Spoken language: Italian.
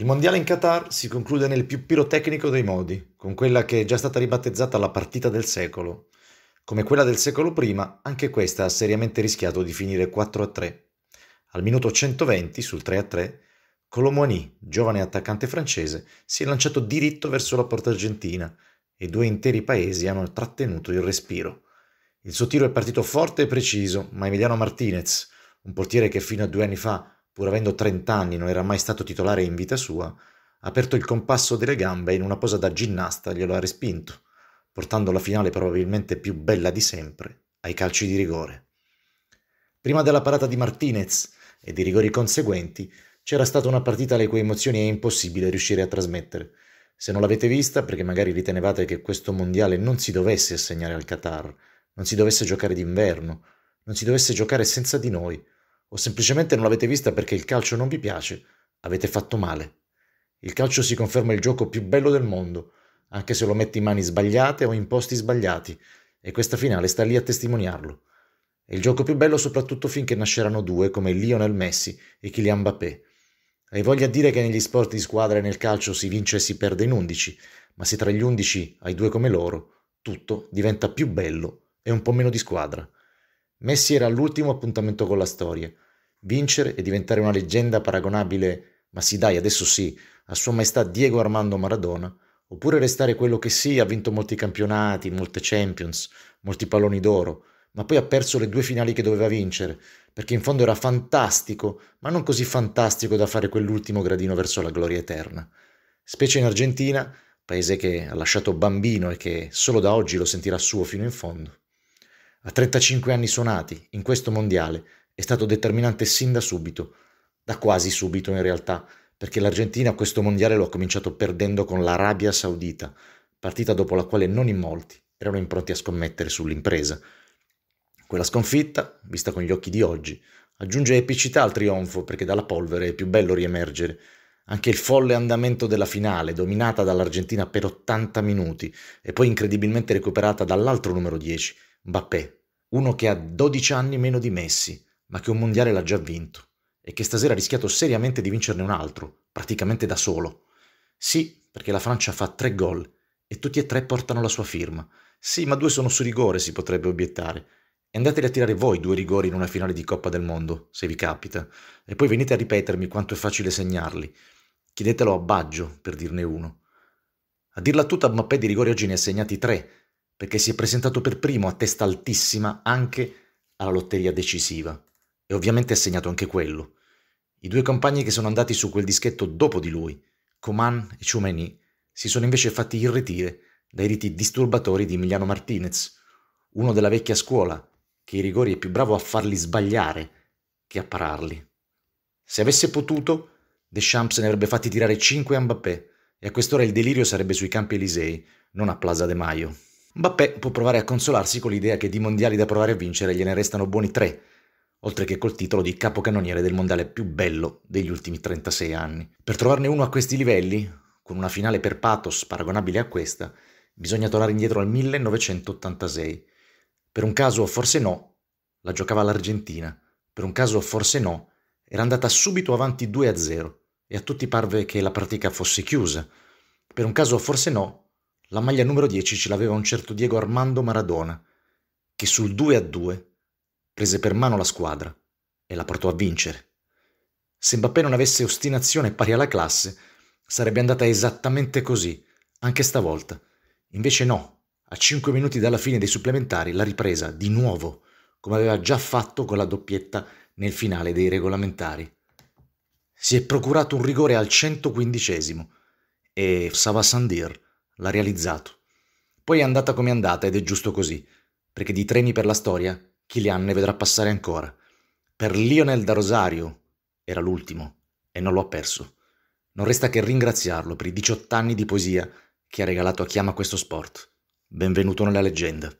Il mondiale in Qatar si conclude nel più pirotecnico dei modi, con quella che è già stata ribattezzata la partita del secolo. Come quella del secolo prima, anche questa ha seriamente rischiato di finire 4-3. Al minuto 120, sul 3-3, Colomoni, giovane attaccante francese, si è lanciato diritto verso la porta argentina e due interi paesi hanno trattenuto il respiro. Il suo tiro è partito forte e preciso, ma Emiliano Martinez, un portiere che fino a due anni fa pur avendo 30 anni non era mai stato titolare in vita sua, ha aperto il compasso delle gambe e in una posa da ginnasta glielo ha respinto, portando la finale probabilmente più bella di sempre ai calci di rigore. Prima della parata di Martinez e dei rigori conseguenti, c'era stata una partita le cui emozioni è impossibile riuscire a trasmettere. Se non l'avete vista, perché magari ritenevate che questo mondiale non si dovesse assegnare al Qatar, non si dovesse giocare d'inverno, non si dovesse giocare senza di noi, o semplicemente non l'avete vista perché il calcio non vi piace, avete fatto male. Il calcio si conferma il gioco più bello del mondo, anche se lo metti in mani sbagliate o in posti sbagliati, e questa finale sta lì a testimoniarlo. È il gioco più bello soprattutto finché nasceranno due come Lionel Messi e Kylian Mbappé. Hai voglia di dire che negli sport di squadra e nel calcio si vince e si perde in undici, ma se tra gli undici hai due come loro, tutto diventa più bello e un po' meno di squadra. Messi era l'ultimo appuntamento con la storia. Vincere e diventare una leggenda paragonabile, ma sì dai, adesso sì, a sua maestà Diego Armando Maradona, oppure restare quello che sì, ha vinto molti campionati, molte Champions, molti palloni d'oro, ma poi ha perso le due finali che doveva vincere, perché in fondo era fantastico, ma non così fantastico da fare quell'ultimo gradino verso la gloria eterna. Specie in Argentina, paese che ha lasciato bambino e che solo da oggi lo sentirà suo fino in fondo. A 35 anni suonati, in questo mondiale, è stato determinante sin da subito, da quasi subito in realtà, perché l'Argentina questo mondiale lo ha cominciato perdendo con l'Arabia Saudita, partita dopo la quale non in molti erano impronti a scommettere sull'impresa. Quella sconfitta, vista con gli occhi di oggi, aggiunge epicità al trionfo perché dalla polvere è più bello riemergere. Anche il folle andamento della finale, dominata dall'Argentina per 80 minuti e poi incredibilmente recuperata dall'altro numero 10, Mbappé, uno che ha 12 anni meno di Messi, ma che un mondiale l'ha già vinto e che stasera ha rischiato seriamente di vincerne un altro, praticamente da solo. Sì, perché la Francia fa tre gol e tutti e tre portano la sua firma. Sì, ma due sono su rigore, si potrebbe obiettare. andateli a tirare voi due rigori in una finale di Coppa del Mondo, se vi capita, e poi venite a ripetermi quanto è facile segnarli. Chiedetelo a Baggio, per dirne uno. A dirla tutta, Mbappé di rigori oggi ne ha segnati tre, perché si è presentato per primo a testa altissima anche alla lotteria decisiva e ovviamente ha segnato anche quello. I due compagni che sono andati su quel dischetto dopo di lui, Coman e Ciumeni, si sono invece fatti irretire dai riti disturbatori di Emiliano Martinez, uno della vecchia scuola, che i rigori è più bravo a farli sbagliare che a pararli. Se avesse potuto, Deschamps ne avrebbe fatti tirare 5 a Mbappé, e a quest'ora il delirio sarebbe sui campi Elisei, non a Plaza de Maio. Mbappé può provare a consolarsi con l'idea che di mondiali da provare a vincere gliene restano buoni tre, oltre che col titolo di capocannoniere del mondiale più bello degli ultimi 36 anni. Per trovarne uno a questi livelli, con una finale per pathos paragonabile a questa, bisogna tornare indietro al 1986. Per un caso forse no, la giocava l'Argentina. Per un caso forse no, era andata subito avanti 2-0 e a tutti parve che la partita fosse chiusa. Per un caso forse no, la maglia numero 10 ce l'aveva un certo Diego Armando Maradona, che sul 2 a 2 prese per mano la squadra e la portò a vincere. Se Mbappé non avesse ostinazione pari alla classe, sarebbe andata esattamente così, anche stavolta. Invece no, a 5 minuti dalla fine dei supplementari l'ha ripresa di nuovo, come aveva già fatto con la doppietta nel finale dei regolamentari. Si è procurato un rigore al 115 e Sava Sandir l'ha realizzato. Poi è andata come è andata ed è giusto così, perché di treni per la storia Kilian ne vedrà passare ancora. Per Lionel da Rosario era l'ultimo e non lo ha perso. Non resta che ringraziarlo per i 18 anni di poesia che ha regalato a Chiama questo sport. Benvenuto nella leggenda.